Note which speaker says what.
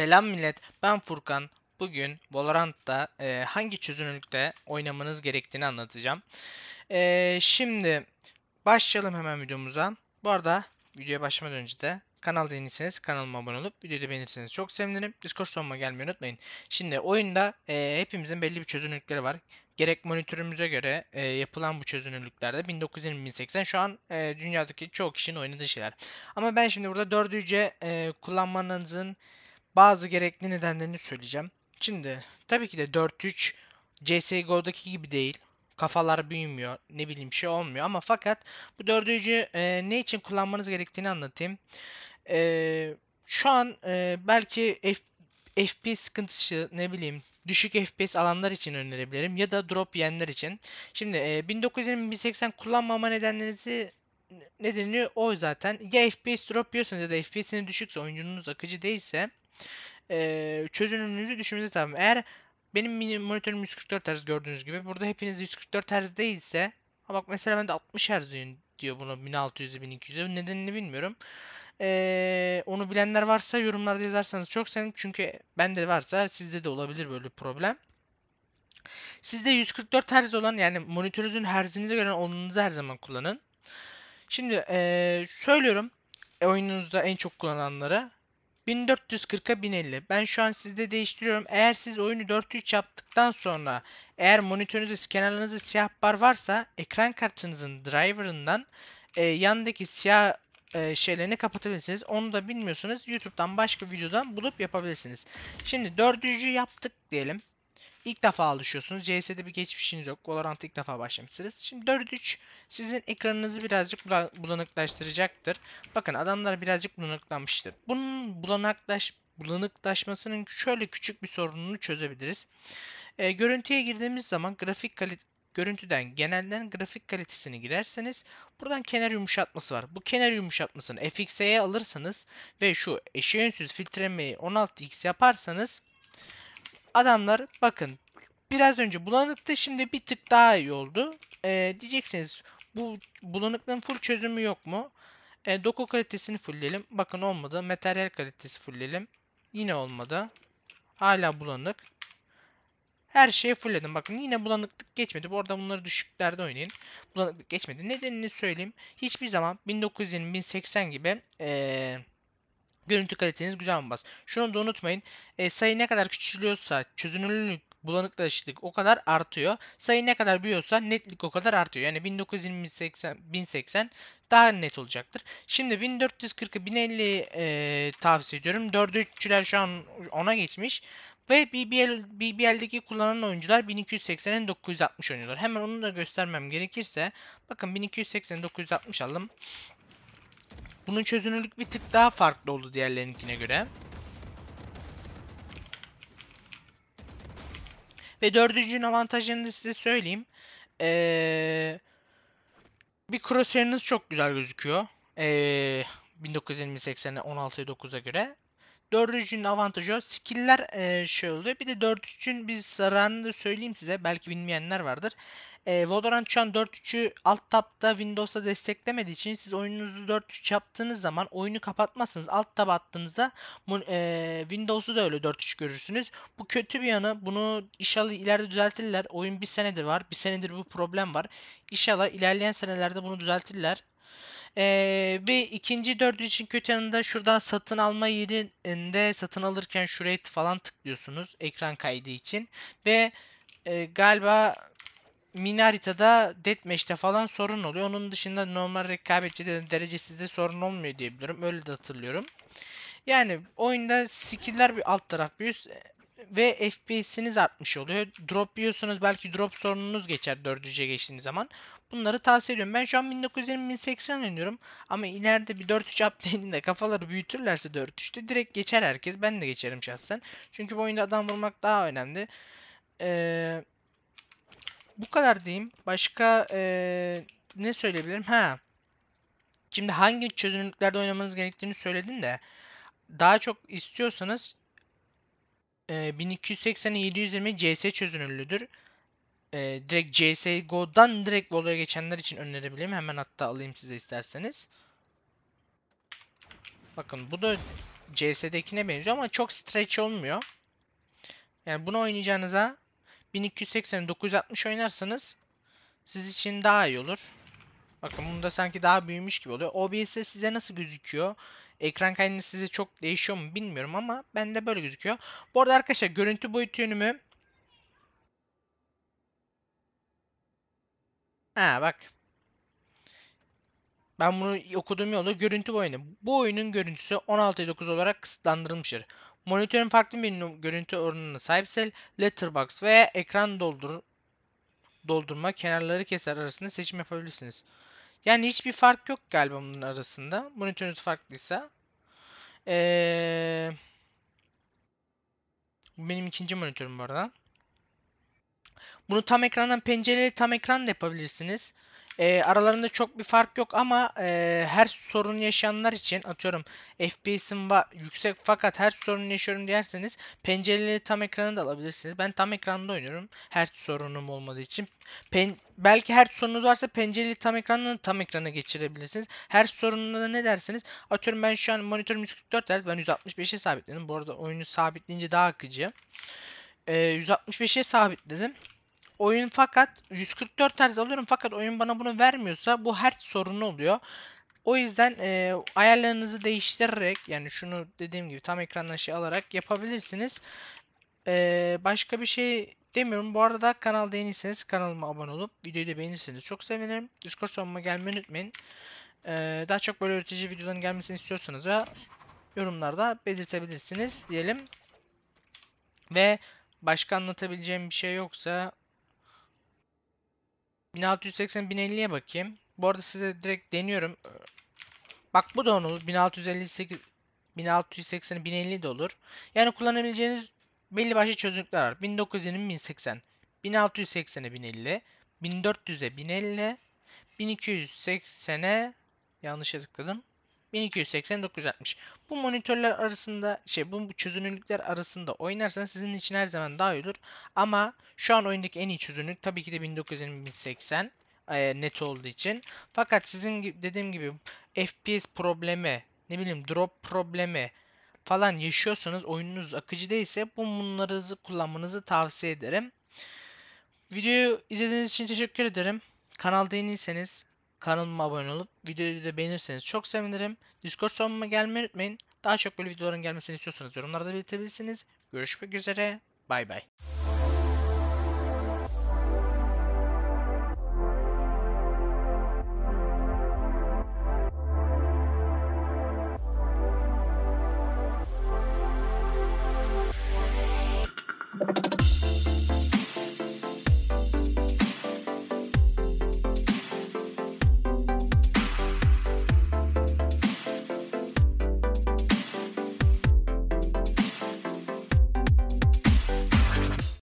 Speaker 1: Selam millet, ben Furkan. Bugün Valorant'ta e, hangi çözünürlükte oynamanız gerektiğini anlatacağım. E, şimdi başlayalım hemen videomuza. Bu arada videoya başlamadan önce de kanal değilseniz kanalıma abone olup videoyu beğenirseniz çok sevinirim. Discord sonuma gelmeyi unutmayın. Şimdi oyunda e, hepimizin belli bir çözünürlükleri var. Gerek monitörümüze göre e, yapılan bu çözünürlüklerde 1920-1080 şu an e, dünyadaki çoğu kişinin oynadığı şeyler. Ama ben şimdi burada 4C e, kullanmanızın bazı gerekli nedenlerini söyleyeceğim. Şimdi tabii ki de 4-3 CSGO'daki gibi değil. Kafalar büyümüyor. Ne bileyim şey olmuyor ama fakat bu 4-3'ü e, ne için kullanmanız gerektiğini anlatayım. E, şu an e, belki F FPS sıkıntısı ne bileyim düşük FPS alanlar için önerebilirim ya da drop yiyenler için. Şimdi e, 1920-1080 kullanmama nedenlerinizi nedeni o zaten. Ya FPS drop yiyorsanız ya da FPS'iniz düşükse oyuncunuz akıcı değilse e, çözünürlüğünüzü düşürmenizi tabii. Eğer benim monitörüm 144 Hz gördüğünüz gibi burada hepiniz 144 Hz değilse ama bak mesela ben de 60 Hz diyor bunu 1600'e 1200'e nedenini bilmiyorum. Ee, onu bilenler varsa yorumlarda yazarsanız çok sevinirim. Çünkü bende varsa sizde de olabilir böyle bir problem. Sizde 144 Hz olan yani monitörünüzün herzinize göre onunuzu her zaman kullanın. Şimdi ee, söylüyorum oyununuzda en çok kullananları. 1440'a 1050. Ben şu an sizde değiştiriyorum. Eğer siz oyunu 4-3 yaptıktan sonra eğer monitörünüzde kenarlarınızda siyah bar varsa ekran kartınızın driver'ından e, yandaki siyah e, şeylerini kapatabilirsiniz. Onu da bilmiyorsanız YouTube'dan başka videodan bulup yapabilirsiniz. Şimdi dördüncü yaptık diyelim. İlk defa alışıyorsunuz. CS'de bir geçmişiniz yok. Valorant ilk defa başlamışsınız. Şimdi 4-3 sizin ekranınızı birazcık bulanıklaştıracaktır. Bakın adamlar birazcık bulanıklanmıştır. Bunun bulanıklaş, bulanıklaşmasının şöyle küçük bir sorununu çözebiliriz. E, görüntüye girdiğimiz zaman grafik kalite görüntüden genelden grafik kalitesini girerseniz buradan kenar yumuşatması var. Bu kenar yumuşatmasını FX'e alırsanız ve şu eşeğe yönsüz filtremeyi 16x yaparsanız adamlar bakın biraz önce bulanıktı şimdi bir tık daha iyi oldu. Ee, diyeceksiniz bu bulanıklığın full çözümü yok mu? E, doku kalitesini fullleyelim. Bakın olmadı. Materyal kalitesi fullleyelim. Yine olmadı. Hala bulanık. Her şeyi fullledim. Bakın yine bulanıklık geçmedi. Bu arada bunları düşüklerde oynayın. Bulanıklık geçmedi. Nedenini söyleyeyim. Hiçbir zaman 1920-1080 gibi ee, görüntü kaliteniz güzel olmaz. Şunu da unutmayın. E, sayı ne kadar küçülüyorsa çözünürlük bulanıklaşıklık o kadar artıyor. Sayı ne kadar büyüyorsa netlik o kadar artıyor. Yani 1980 1080 daha net olacaktır. Şimdi 1440, 1050'yi e, tavsiye ediyorum. 4'ü şu an ona geçmiş. Ve BBL, BBL'deki kullanılan oyuncular 1280'e 960 oynuyorlar. Hemen onu da göstermem gerekirse. Bakın 1280'e 960 aldım. Bunun çözünürlük bir tık daha farklı oldu diğerlerinkine göre. Ve dördüncünün avantajını da size söyleyeyim. Ee, bir crosshair'ınız çok güzel gözüküyor. Ee, 1920-80'e 16'ya 9'a göre. Dördüncünün avantajı o. Skill'ler e, şey oluyor. Bir de dördüncünün bir zararını da söyleyeyim size. Belki bilmeyenler vardır. E, Valorant şu an 4.3'ü alt tabda Windows'a desteklemediği için siz oyununuzu 4.3 yaptığınız zaman oyunu kapatmazsınız. Alt tab attığınızda e, Windows'u da öyle 4.3 görürsünüz. Bu kötü bir yanı. Bunu inşallah ileride düzeltirler. Oyun bir senedir var. Bir senedir bu problem var. İnşallah ilerleyen senelerde bunu düzeltirler. Ee, ve ikinci dördü için kötü yanında şuradan satın alma yerinde satın alırken şuraya falan tıklıyorsunuz ekran kaydı için. Ve e, galiba mini haritada deathmatch'te falan sorun oluyor. Onun dışında normal rekabetçi de, derecesizde sorun olmuyor diyebilirim. Öyle de hatırlıyorum. Yani oyunda skill'ler bir alt taraf bir üst ve FPS'iniz artmış oluyor. Drop biliyorsunuz belki drop sorununuz geçer 400'e geçtiğiniz zaman. Bunları tavsiye ediyorum. Ben şu an 1920-1080 oynuyorum ama ileride bir 4-3 update'inde kafaları büyütürlerse 4-3'te direkt geçer herkes. Ben de geçerim şahsen. Çünkü bu oyunda adam vurmak daha önemli. Eee bu kadar diyeyim. Başka ee, ne söyleyebilirim? Ha. Şimdi hangi çözünürlüklerde oynamanız gerektiğini söyledim de daha çok istiyorsanız e, 1280'e 720 CS çözünürlüdür. E, direkt CSGO'dan direkt LoL'a geçenler için önerebilirim. Hemen hatta alayım size isterseniz. Bakın bu da CS'dekine benziyor ama çok stretch olmuyor. Yani bunu oynayacağınıza 1280 960 oynarsanız siz için daha iyi olur. Bakın bunda sanki daha büyümüş gibi oluyor. OBS'de size nasıl gözüküyor? Ekran kaynağı size çok değişiyor mu bilmiyorum ama bende böyle gözüküyor. Bu arada arkadaşlar görüntü boyutu yönümü Ha bak. Ben bunu okuduğum yolda görüntü boyunu. Bu oyunun görüntüsü 16.9 olarak kısıtlandırılmıştır. Monitörün farklı bir görüntü oranına sahipse letterbox veya ekran doldur doldurma kenarları keser arasında seçim yapabilirsiniz. Yani hiçbir fark yok galiba bunun arasında. Monitörünüz farklıysa. Ee, bu benim ikinci monitörüm bu arada. Bunu tam ekrandan pencereli tam ekran da yapabilirsiniz. E, aralarında çok bir fark yok ama e, her sorun yaşayanlar için atıyorum FPS'im yüksek fakat her sorun yaşıyorum derseniz pencereli tam ekranı da alabilirsiniz. Ben tam ekranda oynuyorum. Her sorunum olmadığı için. Pen belki her sorunuz varsa pencereli tam ekranını tam ekrana geçirebilirsiniz. Her sorununda da ne dersiniz? Atıyorum ben şu an monitörüm 144 Hz ben 165'e sabitledim. Bu arada oyunu sabitleyince daha akıcı. E, ee, 165'e sabitledim oyun fakat 144 Hz alıyorum fakat oyun bana bunu vermiyorsa bu her sorunu oluyor. O yüzden e, ayarlarınızı değiştirerek yani şunu dediğim gibi tam ekrandan şey alarak yapabilirsiniz. E, başka bir şey demiyorum. Bu arada kanalda yeniyseniz kanalıma abone olup videoyu da beğenirseniz çok sevinirim. Discord sonuma gelmeyi unutmayın. E, daha çok böyle öğretici videoların gelmesini istiyorsanız da yorumlarda belirtebilirsiniz diyelim. Ve başka anlatabileceğim bir şey yoksa 1680-1050'ye bakayım. Bu arada size direkt deniyorum. Bak bu da onu 1658 1680 1050 de olur. Yani kullanabileceğiniz belli başlı çözünürlükler var. 1920 1080 1680'e 1050 1400'e 1050 1280'e yanlış tıkladım. 1280-960. Bu monitörler arasında şey bu çözünürlükler arasında oynarsanız sizin için her zaman daha iyi olur. Ama şu an oyundaki en iyi çözünürlük tabii ki de 1920-1080 e, net olduğu için. Fakat sizin gibi, dediğim gibi FPS problemi, ne bileyim drop problemi falan yaşıyorsanız oyununuz akıcı değilse bu bunları kullanmanızı tavsiye ederim. Videoyu izlediğiniz için teşekkür ederim. Kanalda yeniyseniz Kanalıma abone olup videoyu da beğenirseniz çok sevinirim. Discord sorumuma gelmeyi unutmayın. Daha çok böyle videoların gelmesini istiyorsanız yorumlarda belirtebilirsiniz. Görüşmek üzere. Bay bay.